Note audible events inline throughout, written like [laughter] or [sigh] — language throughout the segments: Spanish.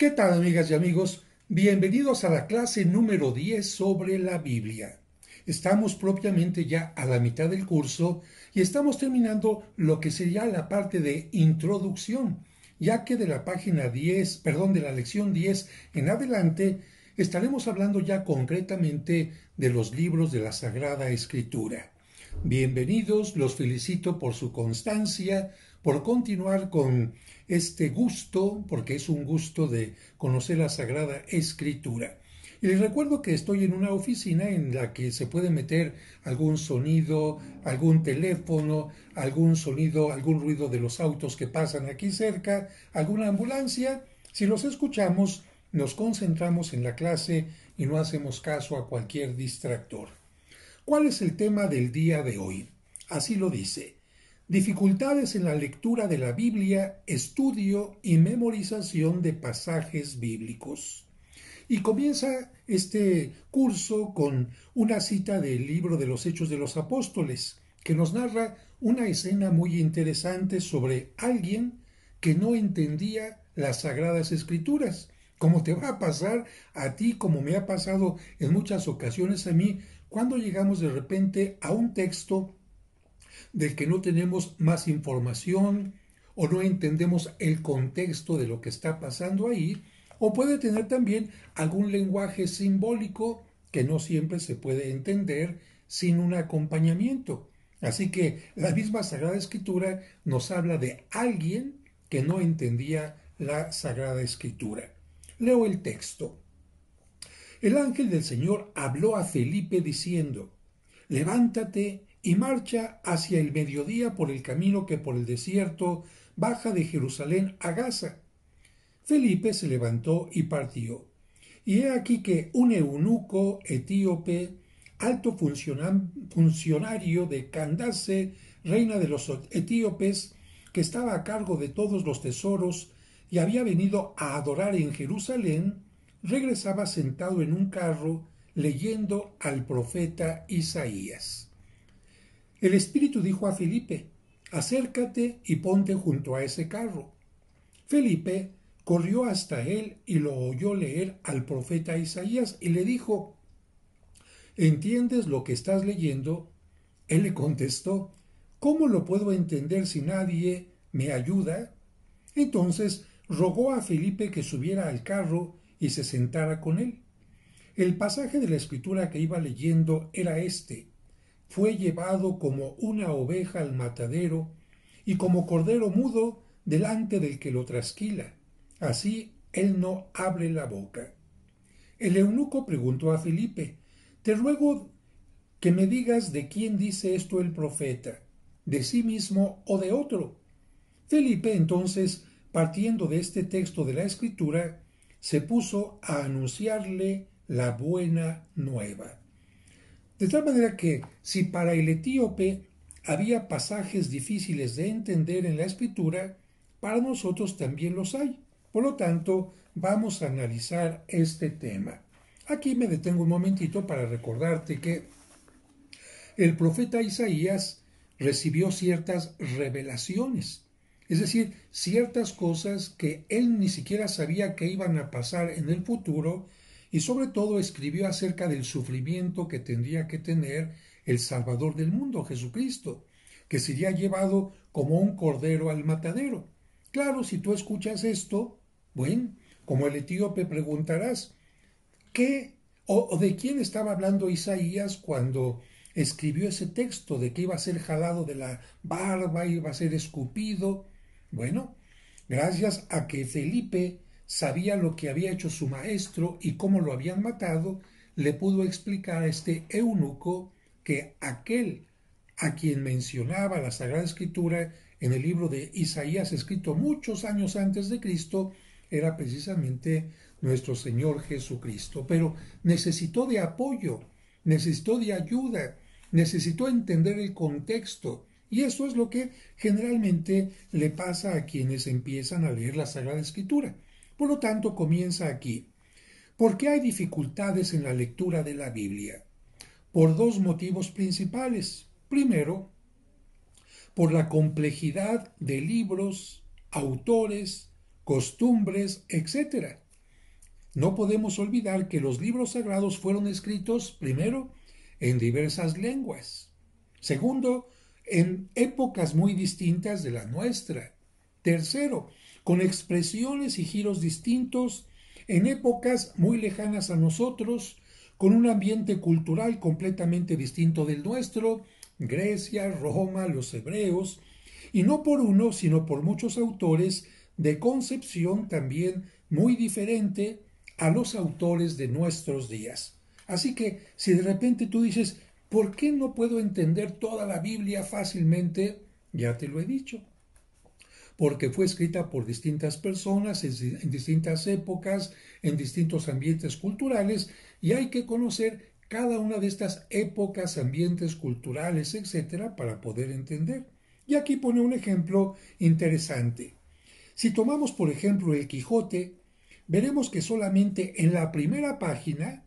¿Qué tal amigas y amigos? Bienvenidos a la clase número 10 sobre la Biblia. Estamos propiamente ya a la mitad del curso y estamos terminando lo que sería la parte de introducción, ya que de la página 10, perdón, de la lección 10 en adelante, estaremos hablando ya concretamente de los libros de la Sagrada Escritura. Bienvenidos, los felicito por su constancia, por continuar con este gusto, porque es un gusto de conocer la Sagrada Escritura. Y les recuerdo que estoy en una oficina en la que se puede meter algún sonido, algún teléfono, algún sonido, algún ruido de los autos que pasan aquí cerca, alguna ambulancia. Si los escuchamos, nos concentramos en la clase y no hacemos caso a cualquier distractor. ¿Cuál es el tema del día de hoy? Así lo dice dificultades en la lectura de la Biblia, estudio y memorización de pasajes bíblicos. Y comienza este curso con una cita del libro de los Hechos de los Apóstoles, que nos narra una escena muy interesante sobre alguien que no entendía las sagradas escrituras, como te va a pasar a ti, como me ha pasado en muchas ocasiones a mí, cuando llegamos de repente a un texto del que no tenemos más información o no entendemos el contexto de lo que está pasando ahí, o puede tener también algún lenguaje simbólico que no siempre se puede entender sin un acompañamiento. Así que la misma Sagrada Escritura nos habla de alguien que no entendía la Sagrada Escritura. Leo el texto. El ángel del Señor habló a Felipe diciendo, levántate y marcha hacia el mediodía por el camino que por el desierto baja de Jerusalén a Gaza. Felipe se levantó y partió. Y he aquí que un eunuco etíope, alto funcionario de Candace, reina de los etíopes, que estaba a cargo de todos los tesoros y había venido a adorar en Jerusalén, regresaba sentado en un carro leyendo al profeta Isaías. El Espíritu dijo a Felipe, acércate y ponte junto a ese carro. Felipe corrió hasta él y lo oyó leer al profeta Isaías y le dijo, ¿entiendes lo que estás leyendo? Él le contestó, ¿cómo lo puedo entender si nadie me ayuda? Entonces rogó a Felipe que subiera al carro y se sentara con él. El pasaje de la escritura que iba leyendo era este fue llevado como una oveja al matadero y como cordero mudo delante del que lo trasquila. Así él no abre la boca. El eunuco preguntó a Felipe, Te ruego que me digas de quién dice esto el profeta, de sí mismo o de otro. Felipe entonces, partiendo de este texto de la Escritura, se puso a anunciarle la buena nueva. De tal manera que si para el etíope había pasajes difíciles de entender en la escritura, para nosotros también los hay. Por lo tanto, vamos a analizar este tema. Aquí me detengo un momentito para recordarte que el profeta Isaías recibió ciertas revelaciones, es decir, ciertas cosas que él ni siquiera sabía que iban a pasar en el futuro y sobre todo escribió acerca del sufrimiento que tendría que tener el Salvador del mundo, Jesucristo, que sería llevado como un cordero al matadero. Claro, si tú escuchas esto, bueno, como el etíope preguntarás, ¿qué o, de quién estaba hablando Isaías cuando escribió ese texto de que iba a ser jalado de la barba, iba a ser escupido? Bueno, gracias a que Felipe sabía lo que había hecho su maestro y cómo lo habían matado, le pudo explicar a este eunuco que aquel a quien mencionaba la Sagrada Escritura en el libro de Isaías, escrito muchos años antes de Cristo, era precisamente nuestro Señor Jesucristo. Pero necesitó de apoyo, necesitó de ayuda, necesitó entender el contexto. Y eso es lo que generalmente le pasa a quienes empiezan a leer la Sagrada Escritura por lo tanto, comienza aquí. ¿Por qué hay dificultades en la lectura de la Biblia? Por dos motivos principales. Primero, por la complejidad de libros, autores, costumbres, etc. No podemos olvidar que los libros sagrados fueron escritos, primero, en diversas lenguas. Segundo, en épocas muy distintas de la nuestra. Tercero, con expresiones y giros distintos, en épocas muy lejanas a nosotros, con un ambiente cultural completamente distinto del nuestro, Grecia, Roma, los hebreos, y no por uno, sino por muchos autores de concepción también muy diferente a los autores de nuestros días. Así que si de repente tú dices, ¿por qué no puedo entender toda la Biblia fácilmente? Ya te lo he dicho porque fue escrita por distintas personas en, distintas épocas, en distintos ambientes culturales, y hay que conocer cada una de estas épocas, ambientes culturales, etcétera, para poder entender. Y aquí pone un ejemplo interesante. Si tomamos, por ejemplo, el Quijote, veremos que solamente en la primera página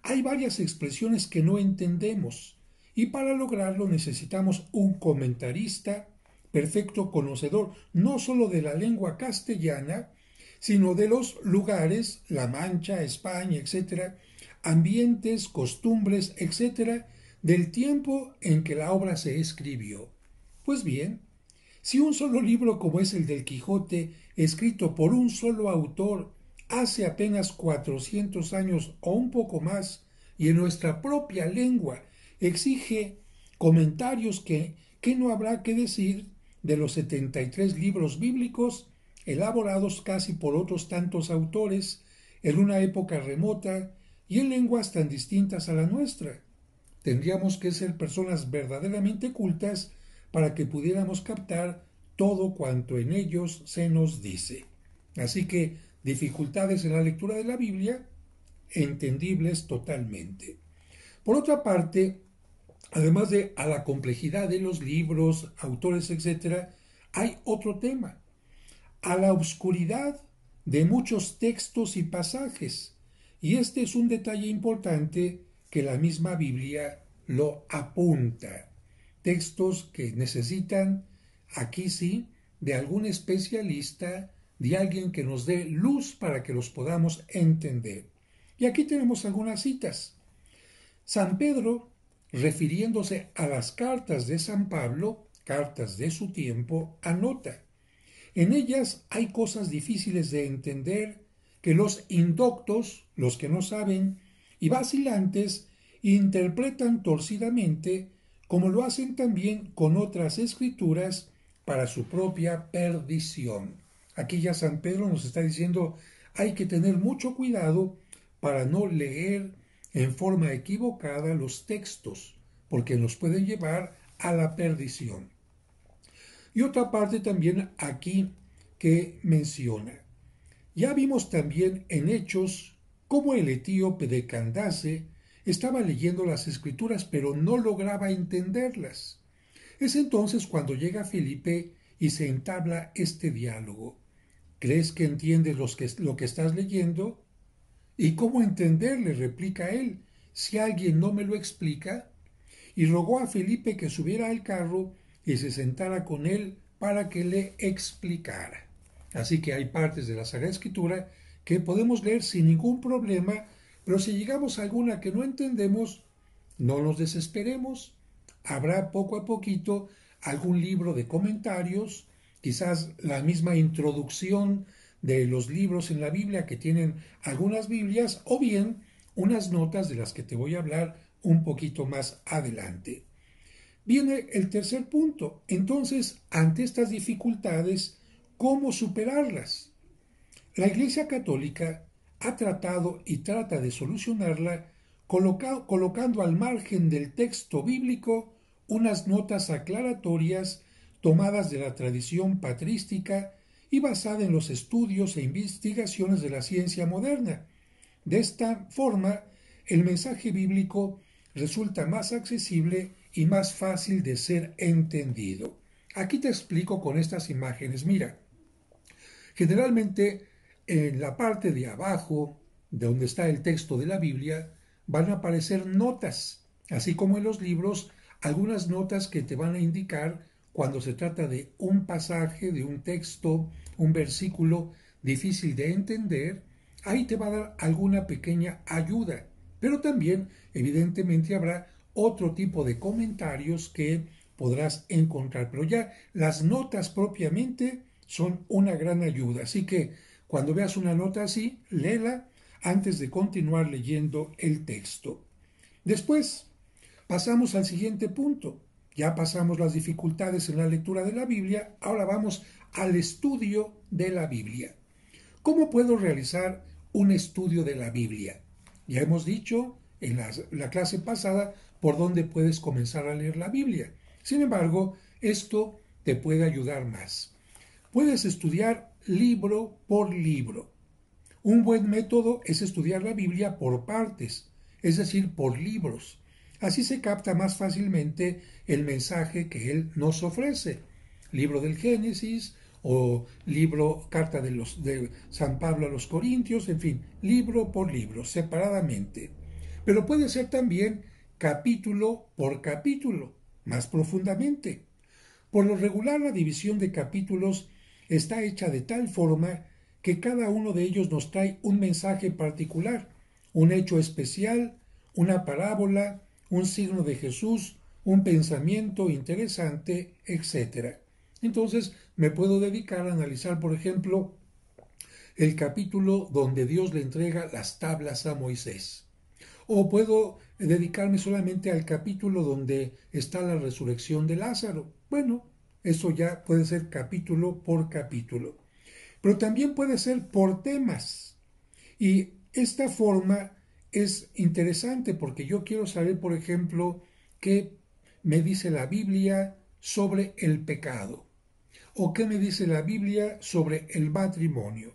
hay varias expresiones que no entendemos, y para lograrlo necesitamos un comentarista, perfecto conocedor no sólo de la lengua castellana, sino de los lugares, La Mancha, España, etcétera, ambientes, costumbres, etcétera, del tiempo en que la obra se escribió. Pues bien, si un solo libro como es el del Quijote, escrito por un solo autor hace apenas 400 años o un poco más, y en nuestra propia lengua, exige comentarios que, que no habrá que decir de los 73 libros bíblicos elaborados casi por otros tantos autores en una época remota y en lenguas tan distintas a la nuestra. Tendríamos que ser personas verdaderamente cultas para que pudiéramos captar todo cuanto en ellos se nos dice. Así que dificultades en la lectura de la Biblia, entendibles totalmente. Por otra parte, además de a la complejidad de los libros, autores, etc., hay otro tema, a la oscuridad de muchos textos y pasajes. Y este es un detalle importante que la misma Biblia lo apunta. Textos que necesitan, aquí sí, de algún especialista, de alguien que nos dé luz para que los podamos entender. Y aquí tenemos algunas citas. San Pedro refiriéndose a las cartas de San Pablo, cartas de su tiempo, anota. En ellas hay cosas difíciles de entender que los indoctos, los que no saben, y vacilantes interpretan torcidamente, como lo hacen también con otras escrituras, para su propia perdición. Aquí ya San Pedro nos está diciendo, hay que tener mucho cuidado para no leer en forma equivocada los textos, porque nos pueden llevar a la perdición. Y otra parte también aquí que menciona. Ya vimos también en Hechos cómo el etíope de Candace estaba leyendo las escrituras pero no lograba entenderlas. Es entonces cuando llega Felipe y se entabla este diálogo. ¿Crees que entiendes lo que estás leyendo? ¿Y cómo entenderle? replica él, si alguien no me lo explica. Y rogó a Felipe que subiera al carro y se sentara con él para que le explicara. Así que hay partes de la Sagrada Escritura que podemos leer sin ningún problema, pero si llegamos a alguna que no entendemos, no nos desesperemos. Habrá poco a poquito algún libro de comentarios, quizás la misma introducción de los libros en la Biblia que tienen algunas Biblias o bien unas notas de las que te voy a hablar un poquito más adelante. Viene el tercer punto. Entonces, ante estas dificultades, ¿cómo superarlas? La Iglesia Católica ha tratado y trata de solucionarla colocando al margen del texto bíblico unas notas aclaratorias tomadas de la tradición patrística y basada en los estudios e investigaciones de la ciencia moderna. De esta forma, el mensaje bíblico resulta más accesible y más fácil de ser entendido. Aquí te explico con estas imágenes. Mira, generalmente en la parte de abajo, de donde está el texto de la Biblia, van a aparecer notas, así como en los libros, algunas notas que te van a indicar cuando se trata de un pasaje, de un texto, un versículo difícil de entender, ahí te va a dar alguna pequeña ayuda. Pero también, evidentemente, habrá otro tipo de comentarios que podrás encontrar. Pero ya las notas propiamente son una gran ayuda. Así que cuando veas una nota así, léela antes de continuar leyendo el texto. Después, pasamos al siguiente punto, ya pasamos las dificultades en la lectura de la Biblia, ahora vamos al estudio de la Biblia. ¿Cómo puedo realizar un estudio de la Biblia? Ya hemos dicho en la, clase pasada por dónde puedes comenzar a leer la Biblia. Sin embargo, esto te puede ayudar más. Puedes estudiar libro por libro. Un buen método es estudiar la Biblia por partes, es decir, por libros. Así se capta más fácilmente el mensaje que él nos ofrece. Libro del Génesis o libro, carta de, los, de San Pablo a los Corintios, en fin, libro por libro, separadamente. Pero puede ser también capítulo por capítulo, más profundamente. Por lo regular la división de capítulos está hecha de tal forma que cada uno de ellos nos trae un mensaje particular, un hecho especial, una parábola, un signo de Jesús, un pensamiento interesante, etc. Entonces me puedo dedicar a analizar, por ejemplo, el capítulo donde Dios le entrega las tablas a Moisés. O puedo dedicarme solamente al capítulo donde está la resurrección de Lázaro. Bueno, eso ya puede ser capítulo por capítulo. Pero también puede ser por temas. Y esta forma es interesante porque yo quiero saber, por ejemplo, qué me dice la Biblia sobre el pecado, o qué me dice la Biblia sobre el matrimonio,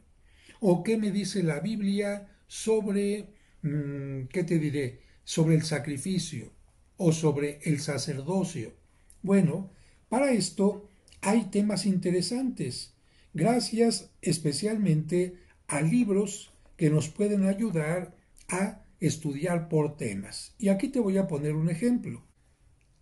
o qué me dice la Biblia sobre, mm, ¿qué te diré?, sobre el sacrificio o sobre el sacerdocio. Bueno, para esto hay temas interesantes, gracias especialmente a libros que nos pueden ayudar a estudiar por temas. Y aquí te voy a poner un ejemplo.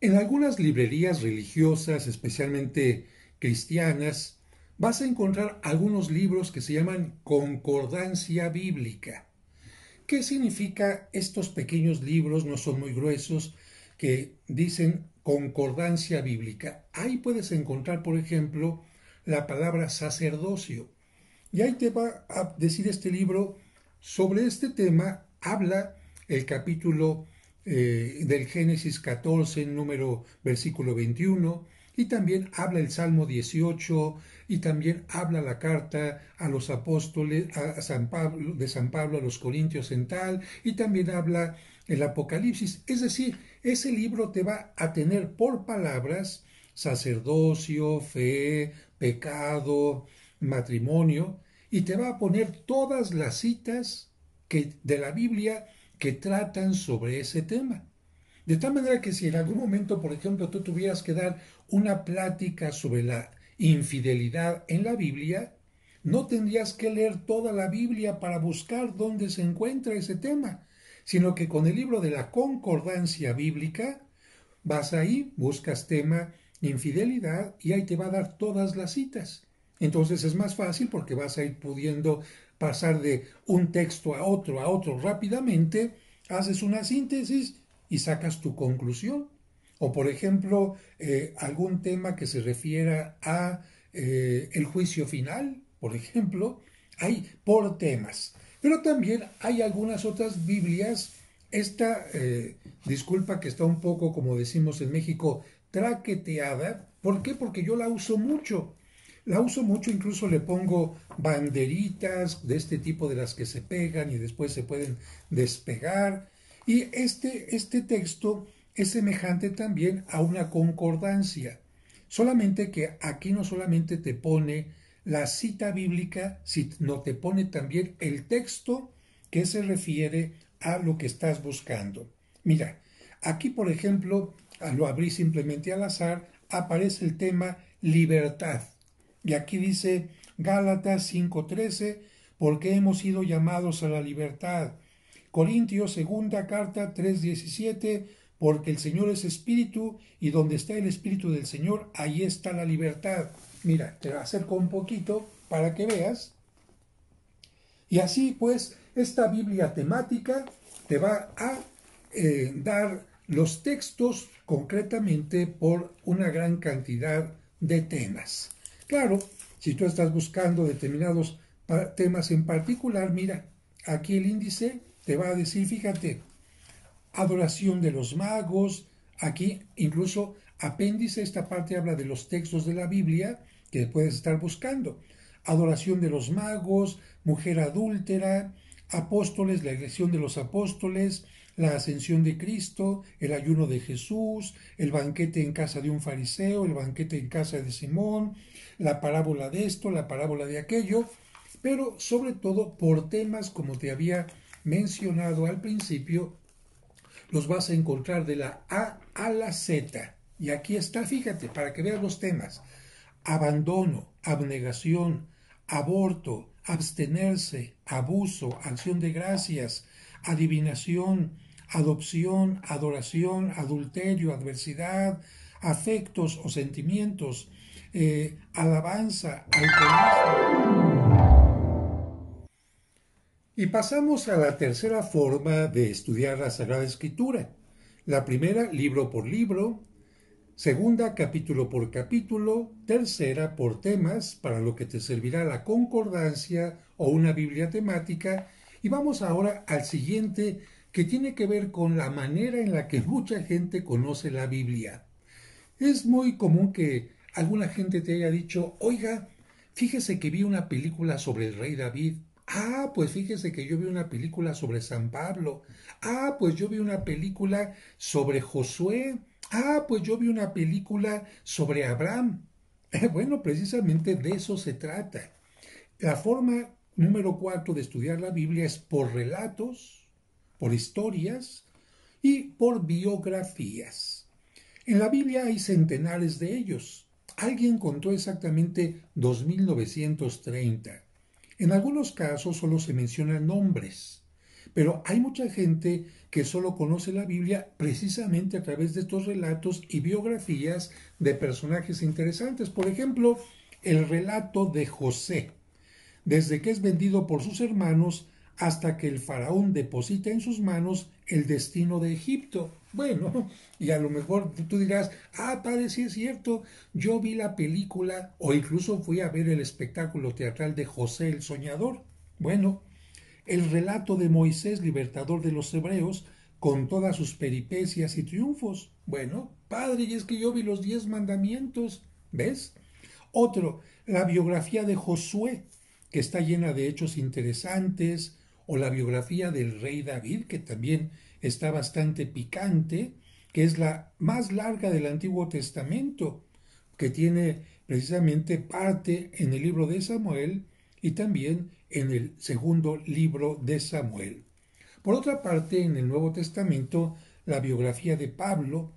En algunas librerías religiosas, especialmente cristianas, vas a encontrar algunos libros que se llaman concordancia bíblica. ¿Qué significa estos pequeños libros, no son muy gruesos, que dicen concordancia bíblica? Ahí puedes encontrar, por ejemplo, la palabra sacerdocio. Y ahí te va a decir este libro sobre este tema habla el capítulo eh, del Génesis 14, número versículo 21, y también habla el Salmo 18, y también habla la carta a los apóstoles, a de San Pablo a los Corintios en tal, y también habla el Apocalipsis. Es decir, ese libro te va a tener por palabras sacerdocio, fe, pecado, matrimonio, y te va a poner todas las citas de la Biblia que tratan sobre ese tema. De tal manera que si en algún momento, por ejemplo, tú tuvieras que dar una plática sobre la infidelidad en la Biblia, no tendrías que leer toda la Biblia para buscar dónde se encuentra ese tema, sino que con el libro de la concordancia bíblica vas ahí, buscas tema infidelidad y ahí te va a dar todas las citas. Entonces es más fácil porque vas a ir pudiendo pasar de un texto a otro, a otro rápidamente, haces una síntesis y sacas tu conclusión. O por ejemplo, eh, algún tema que se refiera a eh, el juicio final, por ejemplo, hay por temas. Pero también hay algunas otras Biblias. Esta, eh, disculpa que está un poco, como decimos en México, traqueteada. ¿Por qué? Porque yo la uso mucho. La uso mucho, incluso le pongo banderitas de este tipo de las que se pegan y después se pueden despegar. Y este, este texto es semejante también a una concordancia, solamente que aquí no solamente te pone la cita bíblica, sino te pone también el texto que se refiere a lo que estás buscando. Mira, aquí por ejemplo, lo abrí simplemente al azar, aparece el tema libertad. Y aquí dice Gálatas 5:13, porque hemos sido llamados a la libertad. Corintios segunda carta 3:17, porque el Señor es espíritu y donde está el espíritu del Señor, ahí está la libertad. Mira, te acerco un poquito para que veas. Y así pues, esta Biblia temática te va a eh, dar los textos concretamente por una gran cantidad de temas. Claro, si tú estás buscando determinados temas en particular, mira, aquí el índice te va a decir, fíjate, adoración de los magos, aquí incluso apéndice, esta parte habla de los textos de la Biblia que puedes estar buscando. Adoración de los magos, mujer adúltera, apóstoles, la iglesia de los apóstoles, la ascensión de Cristo, el ayuno de Jesús, el banquete en casa de un fariseo, el banquete en casa de Simón, la parábola de esto, la parábola de aquello, pero sobre todo por temas como te había mencionado al principio, los vas a encontrar de la A a la Z. Y aquí está, fíjate, para que veas los temas. Abandono, abnegación, aborto, abstenerse, abuso, acción de gracias, adivinación, adopción, adoración, adulterio, adversidad, afectos o sentimientos, eh, alabanza, Y pasamos a la tercera forma de estudiar la Sagrada Escritura. La primera, libro por libro. Segunda, capítulo por capítulo. Tercera, por temas, para lo que te servirá la concordancia o una Biblia temática. Y vamos ahora al siguiente que tiene que ver con la manera en la que mucha gente conoce la Biblia. Es muy común que alguna gente te haya dicho, oiga, fíjese que vi una película sobre el rey David. Ah, pues fíjese que yo vi una película sobre San Pablo. Ah, pues yo vi una película sobre Josué. Ah, pues yo vi una película sobre Abraham. [laughs] bueno, precisamente de eso se trata. La forma número cuatro de estudiar la Biblia es por relatos, por historias y por biografías. En la Biblia hay centenares de ellos. Alguien contó exactamente 2930. En algunos casos solo se mencionan nombres, pero hay mucha gente que solo conoce la Biblia precisamente a través de estos relatos y biografías de personajes interesantes. Por ejemplo, el relato de José. Desde que es vendido por sus hermanos, hasta que el faraón deposita en sus manos el destino de Egipto. Bueno, y a lo mejor tú dirás, ah, padre, sí es cierto, yo vi la película o incluso fui a ver el espectáculo teatral de José el Soñador. Bueno, el relato de Moisés, libertador de los hebreos, con todas sus peripecias y triunfos. Bueno, padre, y es que yo vi los diez mandamientos, ¿ves? Otro, la biografía de Josué, que está llena de hechos interesantes, o la biografía del rey David, que también está bastante picante, que es la más larga del Antiguo Testamento, que tiene precisamente parte en el libro de Samuel y también en el segundo libro de Samuel. Por otra parte, en el Nuevo Testamento, la biografía de Pablo,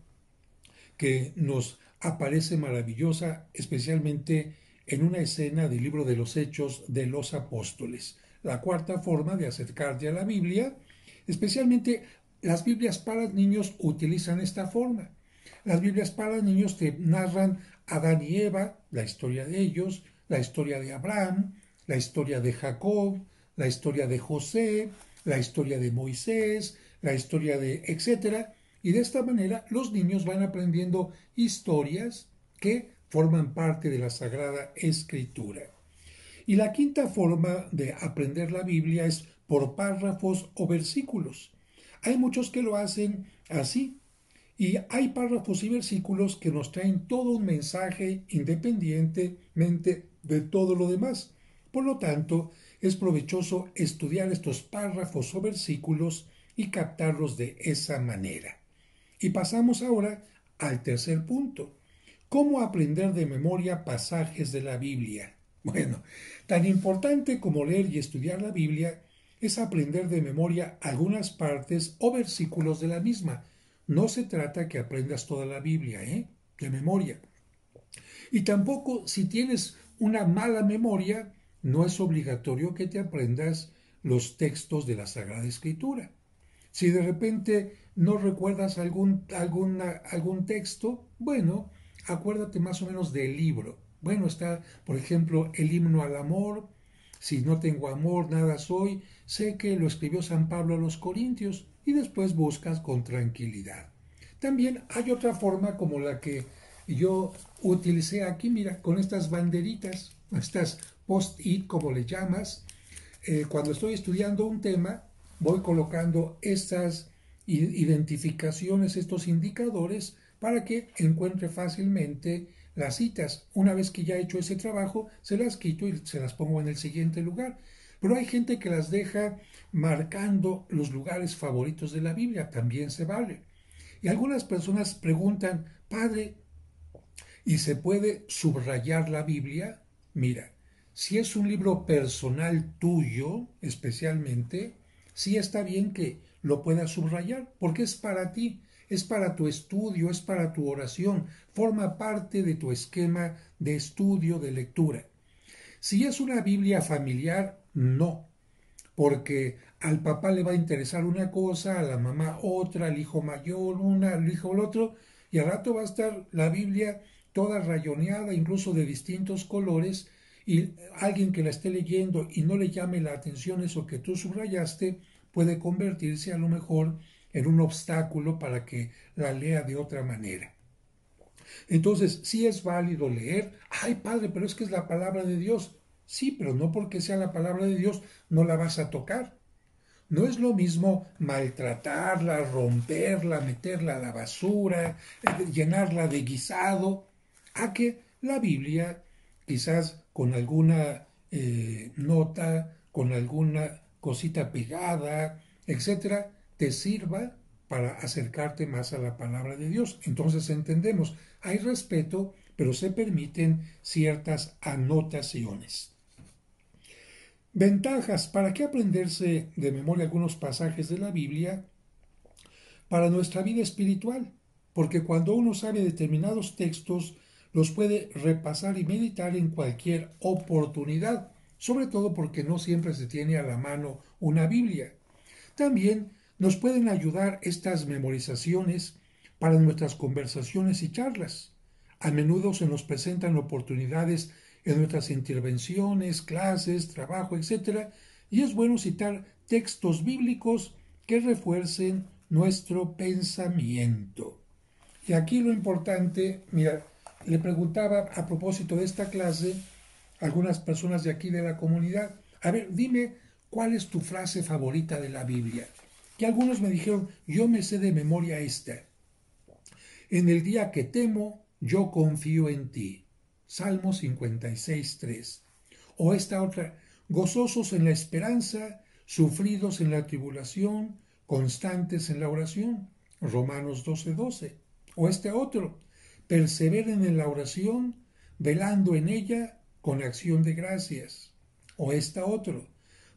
que nos aparece maravillosa, especialmente en una escena del libro de los Hechos de los Apóstoles la cuarta forma de acercarte a la Biblia, especialmente las Biblias para niños utilizan esta forma. Las Biblias para niños te narran Adán y Eva, la historia de ellos, la historia de Abraham, la historia de Jacob, la historia de José, la historia de Moisés, la historia de etcétera, y de esta manera los niños van aprendiendo historias que forman parte de la Sagrada Escritura. Y la quinta forma de aprender la Biblia es por párrafos o versículos. Hay muchos que lo hacen así. Y hay párrafos y versículos que nos traen todo un mensaje independientemente de todo lo demás. Por lo tanto, es provechoso estudiar estos párrafos o versículos y captarlos de esa manera. Y pasamos ahora al tercer punto. ¿Cómo aprender de memoria pasajes de la Biblia? Bueno, tan importante como leer y estudiar la Biblia es aprender de memoria algunas partes o versículos de la misma. No se trata que aprendas toda la Biblia, ¿eh? De memoria. Y tampoco si tienes una mala memoria, no es obligatorio que te aprendas los textos de la Sagrada Escritura. Si de repente no recuerdas algún, alguna, algún texto, bueno, acuérdate más o menos del libro bueno, está, por ejemplo, el himno al amor, si no tengo amor, nada soy, sé que lo escribió San Pablo a los Corintios, y después buscas con tranquilidad. También hay otra forma como la que yo utilicé aquí, mira, con estas banderitas, estas post-it, como le llamas, eh, cuando estoy estudiando un tema, voy colocando estas identificaciones, estos indicadores, para que encuentre fácilmente las citas. Una vez que ya he hecho ese trabajo, se las quito y se las pongo en el siguiente lugar. Pero hay gente que las deja marcando los lugares favoritos de la Biblia, también se vale. Y algunas personas preguntan, Padre, ¿y se puede subrayar la Biblia? Mira, si es un libro personal tuyo, especialmente, sí está bien que lo puedas subrayar, porque es para ti es para tu estudio, es para tu oración, forma parte de tu esquema de estudio, de lectura. Si es una Biblia familiar, no, porque al papá le va a interesar una cosa, a la mamá otra, al hijo mayor una, al hijo el otro, y al rato va a estar la Biblia toda rayoneada, incluso de distintos colores, y alguien que la esté leyendo y no le llame la atención eso que tú subrayaste, puede convertirse a lo mejor en un obstáculo para que la lea de otra manera. Entonces, sí es válido leer, ay padre, pero es que es la palabra de Dios. Sí, pero no porque sea la palabra de Dios, no la vas a tocar. No es lo mismo maltratarla, romperla, meterla a la basura, eh, llenarla de guisado, a que la Biblia, quizás con alguna eh, nota, con alguna cosita pegada, etc., te sirva para acercarte más a la palabra de Dios. Entonces entendemos, hay respeto, pero se permiten ciertas anotaciones. Ventajas, ¿para qué aprenderse de memoria algunos pasajes de la Biblia para nuestra vida espiritual? Porque cuando uno sabe determinados textos, los puede repasar y meditar en cualquier oportunidad, sobre todo porque no siempre se tiene a la mano una Biblia. También nos pueden ayudar estas memorizaciones para nuestras conversaciones y charlas. A menudo se nos presentan oportunidades en nuestras intervenciones, clases, trabajo, etc. Y es bueno citar textos bíblicos que refuercen nuestro pensamiento. Y aquí lo importante, mira, le preguntaba a propósito de esta clase algunas personas de aquí de la comunidad, a ver, dime cuál es tu frase favorita de la Biblia que algunos me dijeron, yo me sé de memoria esta. En el día que temo, yo confío en ti. Salmo 56.3 O esta otra, gozosos en la esperanza, sufridos en la tribulación, constantes en la oración. Romanos 12.12 O este otro, perseveren en la oración, velando en ella con acción de gracias. O esta otro,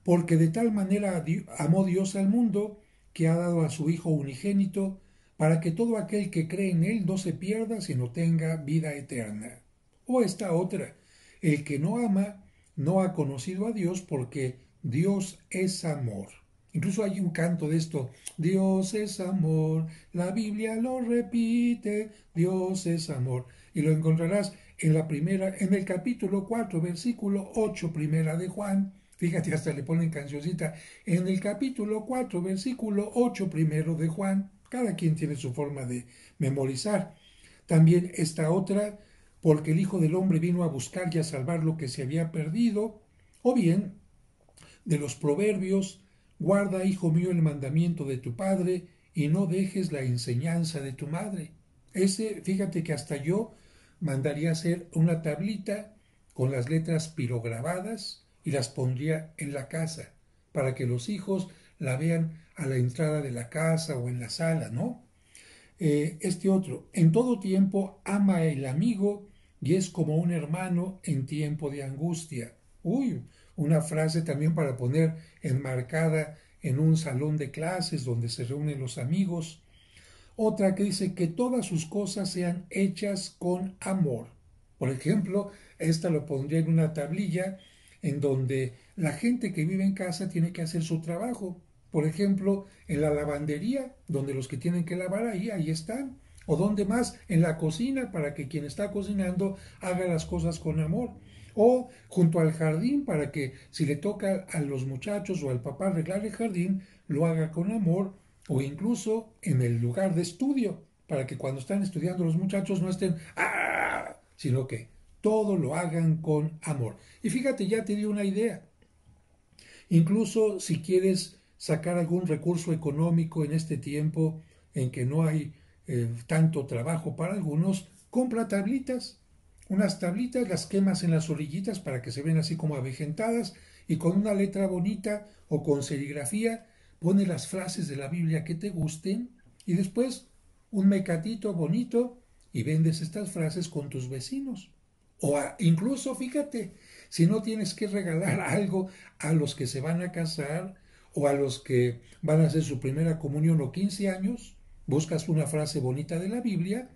porque de tal manera amó Dios al mundo que ha dado a su Hijo unigénito, para que todo aquel que cree en Él no se pierda, sino tenga vida eterna. O esta otra, el que no ama no ha conocido a Dios porque Dios es amor. Incluso hay un canto de esto, Dios es amor, la Biblia lo repite, Dios es amor. Y lo encontrarás en la primera, en el capítulo 4, versículo 8, primera de Juan, Fíjate, hasta le ponen cancioncita. En el capítulo 4, versículo 8 primero de Juan, cada quien tiene su forma de memorizar. También esta otra, porque el Hijo del Hombre vino a buscar y a salvar lo que se había perdido. O bien, de los proverbios, guarda, hijo mío, el mandamiento de tu Padre y no dejes la enseñanza de tu madre. Ese, fíjate que hasta yo mandaría hacer una tablita con las letras pirograbadas y las pondría en la casa, para que los hijos la vean a la entrada de la casa o en la sala, ¿no? Eh, este otro, en todo tiempo ama el amigo y es como un hermano en tiempo de angustia. Uy, una frase también para poner enmarcada en un salón de clases donde se reúnen los amigos. Otra que dice que todas sus cosas sean hechas con amor. Por ejemplo, esta lo pondría en una tablilla en donde la gente que vive en casa tiene que hacer su trabajo. Por ejemplo, en la lavandería, donde los que tienen que lavar ahí, ahí están. O donde más, en la cocina, para que quien está cocinando haga las cosas con amor. O junto al jardín, para que si le toca a los muchachos o al papá arreglar el jardín, lo haga con amor. O incluso en el lugar de estudio, para que cuando están estudiando los muchachos no estén, ¡ah! sino que todo lo hagan con amor. Y fíjate, ya te di una idea. Incluso si quieres sacar algún recurso económico en este tiempo en que no hay eh, tanto trabajo para algunos, compra tablitas, unas tablitas, las quemas en las orillitas para que se ven así como avejentadas y con una letra bonita o con serigrafía, pone las frases de la Biblia que te gusten y después un mecatito bonito y vendes estas frases con tus vecinos. O incluso, fíjate, si no tienes que regalar [laughs] algo a los que se van a casar o a los que van a hacer su primera comunión o 15 años, buscas una frase bonita de la Biblia,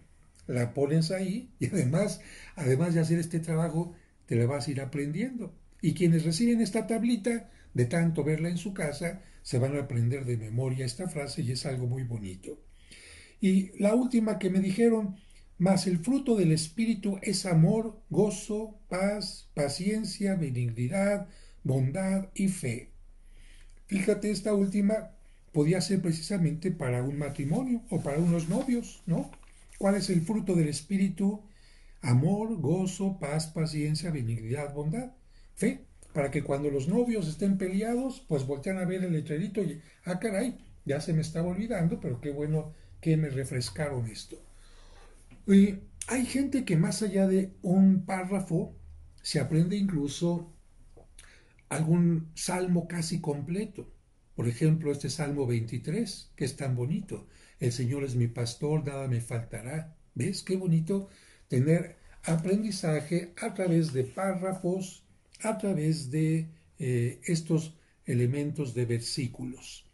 la pones ahí y [laughs] además, además de hacer este trabajo, te la vas a ir aprendiendo. Y quienes reciben esta tablita, de tanto verla en su casa, se van a aprender de memoria esta frase y es algo muy bonito. Y la última que me dijeron, mas el fruto del Espíritu es amor, gozo, paz, paciencia, benignidad, bondad y fe. Fíjate, esta última podía ser precisamente para un matrimonio o para unos novios, ¿no? ¿Cuál es el fruto del Espíritu? Amor, gozo, paz, paciencia, benignidad, bondad, fe. Para que cuando los novios estén peleados, pues voltean a ver el letrerito y, ah, caray, ya se me estaba olvidando, pero qué bueno que me refrescaron esto. Y hay gente que más allá de un párrafo se aprende incluso algún salmo casi completo. Por ejemplo, este Salmo 23, que es tan bonito. El Señor es mi pastor, nada me faltará. ¿Ves qué bonito tener aprendizaje a través de párrafos, a través de eh, estos elementos de versículos?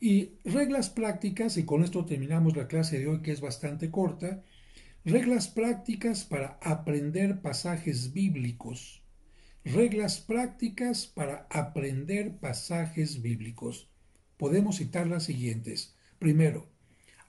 Y reglas prácticas, y con esto terminamos la clase de hoy que es bastante corta, reglas prácticas para aprender pasajes bíblicos. Reglas prácticas para aprender pasajes bíblicos. Podemos citar las siguientes. Primero,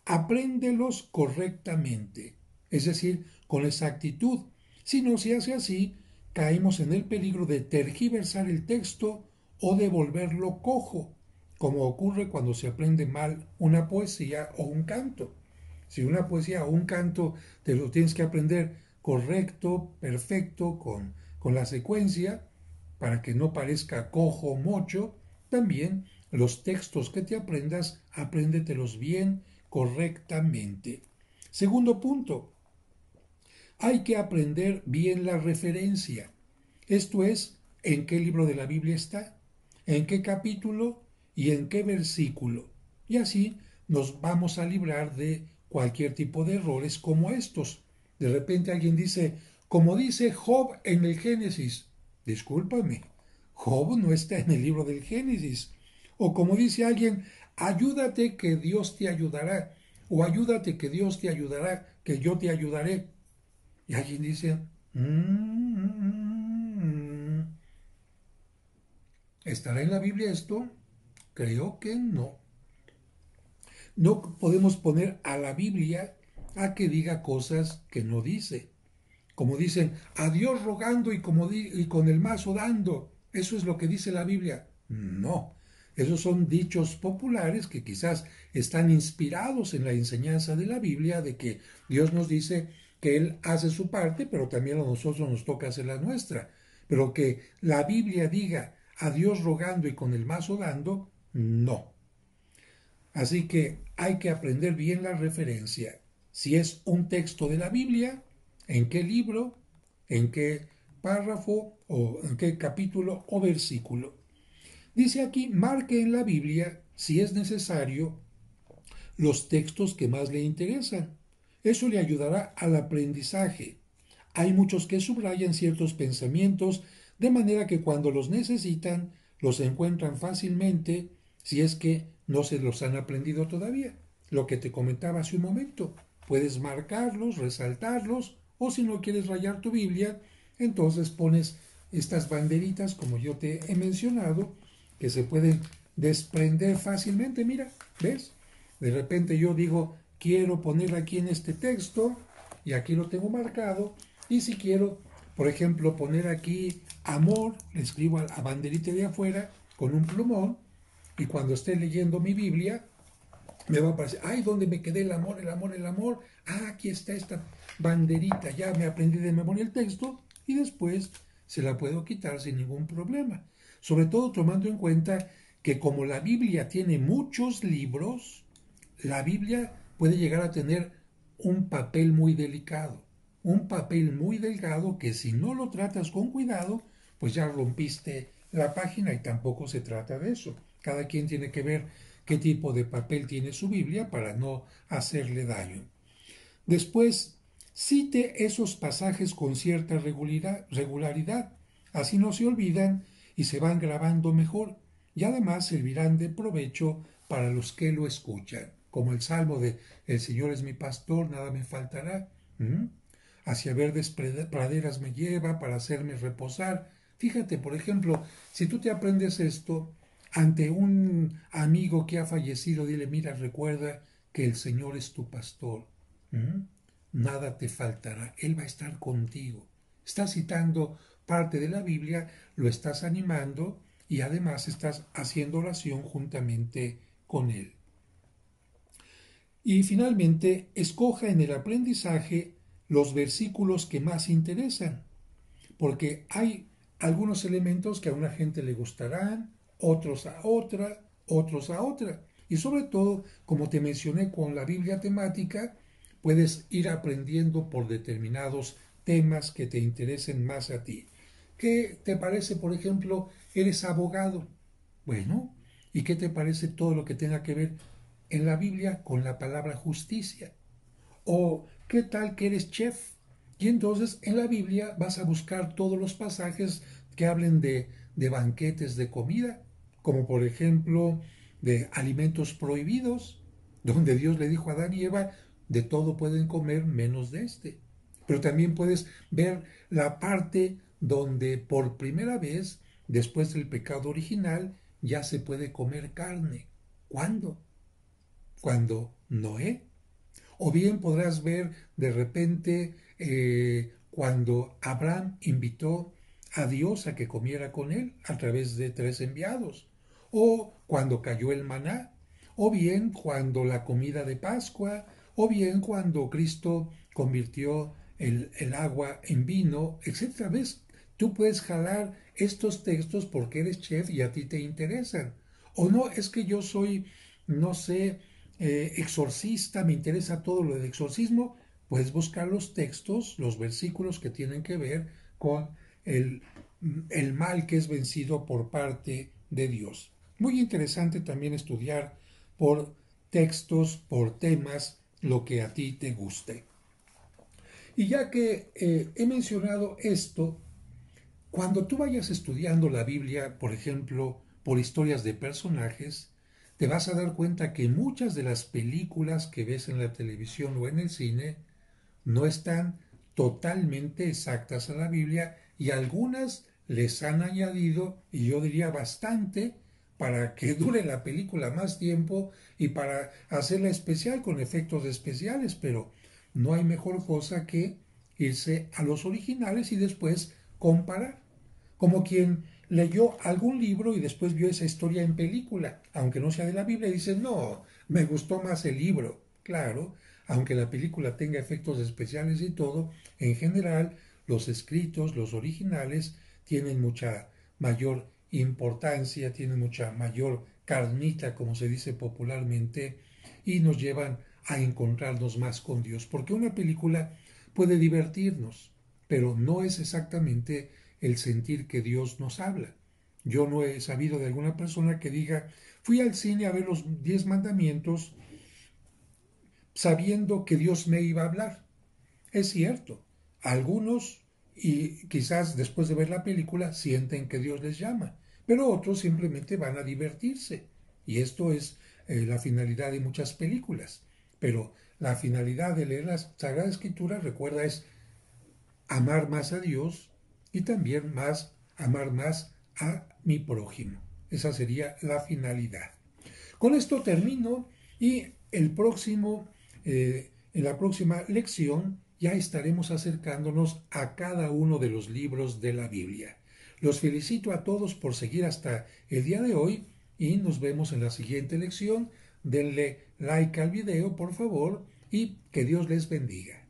apréndelos correctamente, es decir, con exactitud. Si no se hace así, caemos en el peligro de tergiversar el texto o de volverlo cojo, como ocurre cuando se aprende mal una poesía o un canto. Si una poesía o un canto te lo tienes que aprender correcto, perfecto, con, con la secuencia, para que no parezca cojo mocho, también los textos que te aprendas, apréndetelos bien, correctamente. Segundo punto, hay que aprender bien la referencia. Esto es, en qué libro de la Biblia está, en qué capítulo y en qué versículo. Y así nos vamos a librar de cualquier tipo de errores como estos. De repente alguien dice, como dice Job en el Génesis, discúlpame, Job no está en el libro del Génesis. O como dice alguien, ayúdate que Dios te ayudará. O ayúdate que Dios te ayudará, que yo te ayudaré. Y alguien dice, ¿estará en la Biblia esto? Creo que no. No podemos poner a la Biblia a que diga cosas que no dice. Como dicen, a Dios rogando y, como y con el mazo dando. Eso es lo que dice la Biblia. No. Esos son dichos populares que quizás están inspirados en la enseñanza de la Biblia de que Dios nos dice que Él hace su parte, pero también a nosotros nos toca hacer la nuestra. Pero que la Biblia diga a Dios rogando y con el mazo dando, no. Así que hay que aprender bien la referencia. Si es un texto de la Biblia, en qué libro, en qué párrafo o en qué capítulo o versículo. Dice aquí, marque en la Biblia, si es necesario, los textos que más le interesan. Eso le ayudará al aprendizaje. Hay muchos que subrayan ciertos pensamientos de manera que cuando los necesitan, los encuentran fácilmente si es que no se los han aprendido todavía. Lo que te comentaba hace un momento, puedes marcarlos, resaltarlos, o si no quieres rayar tu Biblia, entonces pones estas banderitas, como yo te he mencionado, que se pueden desprender fácilmente. Mira, ¿ves? De repente yo digo, quiero poner aquí en este texto, y aquí lo tengo marcado, y si quiero, por ejemplo, poner aquí amor, le escribo a banderita de afuera con un plumón, y cuando esté leyendo mi Biblia, me va a aparecer, ay, ¿dónde me quedé el amor, el amor, el amor? Ah, aquí está esta banderita, ya me aprendí de memoria el texto y después se la puedo quitar sin ningún problema. Sobre todo tomando en cuenta que como la Biblia tiene muchos libros, la Biblia puede llegar a tener un papel muy delicado, un papel muy delgado que si no lo tratas con cuidado, pues ya rompiste la página y tampoco se trata de eso. Cada quien tiene que ver qué tipo de papel tiene su Biblia para no hacerle daño. Después, cite esos pasajes con cierta regularidad, así no se olvidan y se van grabando mejor, y además servirán de provecho para los que lo escuchan, como el salmo de El Señor es mi pastor, nada me faltará. ¿Mm? Hacia verdes praderas me lleva para hacerme reposar. Fíjate, por ejemplo, si tú te aprendes esto, ante un amigo que ha fallecido, dile, mira, recuerda que el Señor es tu pastor. Nada te faltará. Él va a estar contigo. Estás citando parte de la Biblia, lo estás animando y además estás haciendo oración juntamente con Él. Y finalmente, escoja en el aprendizaje los versículos que más interesan, porque hay algunos elementos que a una gente le gustarán, otros a otra, otros a otra. Y sobre todo, como te mencioné con la Biblia temática, puedes ir aprendiendo por determinados temas que te interesen más a ti. ¿Qué te parece, por ejemplo, eres abogado? Bueno, ¿y qué te parece todo lo que tenga que ver en la Biblia con la palabra justicia? ¿O qué tal que eres chef? Y entonces en la Biblia vas a buscar todos los pasajes que hablen de, de banquetes de comida como por ejemplo de alimentos prohibidos, donde Dios le dijo a Adán y Eva, de todo pueden comer menos de este. Pero también puedes ver la parte donde por primera vez, después del pecado original, ya se puede comer carne. ¿Cuándo? Cuando Noé. O bien podrás ver de repente eh, cuando Abraham invitó a Dios a que comiera con él a través de tres enviados o cuando cayó el maná, o bien cuando la comida de Pascua, o bien cuando Cristo convirtió el, agua en vino, etc. ¿Ves? Tú puedes jalar estos textos porque eres chef y a ti te interesan. O no, es que yo soy, no sé, eh, exorcista, me interesa todo lo del exorcismo, puedes buscar los textos, los versículos que tienen que ver con el mal que es vencido por parte de Dios. Muy interesante también estudiar por textos, por temas, lo que a ti te guste. Y ya que eh, he mencionado esto, cuando tú vayas estudiando la Biblia, por ejemplo, por historias de personajes, te vas a dar cuenta que muchas de las películas que ves en la televisión o en el cine no están totalmente exactas a la Biblia y algunas les han añadido, y yo diría bastante, para que dure la película más tiempo y para hacerla especial con efectos especiales, pero no hay mejor cosa que irse a los originales y después comparar, como quien leyó algún libro y después vio esa historia en película, aunque no sea de la Biblia, y dice, no, me gustó más el libro. Claro, aunque la película tenga efectos especiales y todo, en general los escritos, los originales, tienen mucha mayor importancia, tiene mucha mayor carnita, como se dice popularmente, y nos llevan a encontrarnos más con Dios. Porque una película puede divertirnos, pero no es exactamente el sentir que Dios nos habla. Yo no he sabido de alguna persona que diga, fui al cine a ver los diez mandamientos sabiendo que Dios me iba a hablar. Es cierto, algunos y quizás después de ver la película sienten que Dios les llama, pero otros simplemente van a divertirse. Y esto es eh, la finalidad de muchas películas. Pero la finalidad de leer la Sagrada Escritura, recuerda, es amar más a Dios y también más amar más a mi prójimo. Esa sería la finalidad. Con esto termino y el próximo, eh, en la próxima lección ya estaremos acercándonos a cada uno de los libros de la Biblia. Los felicito a todos por seguir hasta el día de hoy y nos vemos en la siguiente lección. Denle like al video, por favor, y que Dios les bendiga.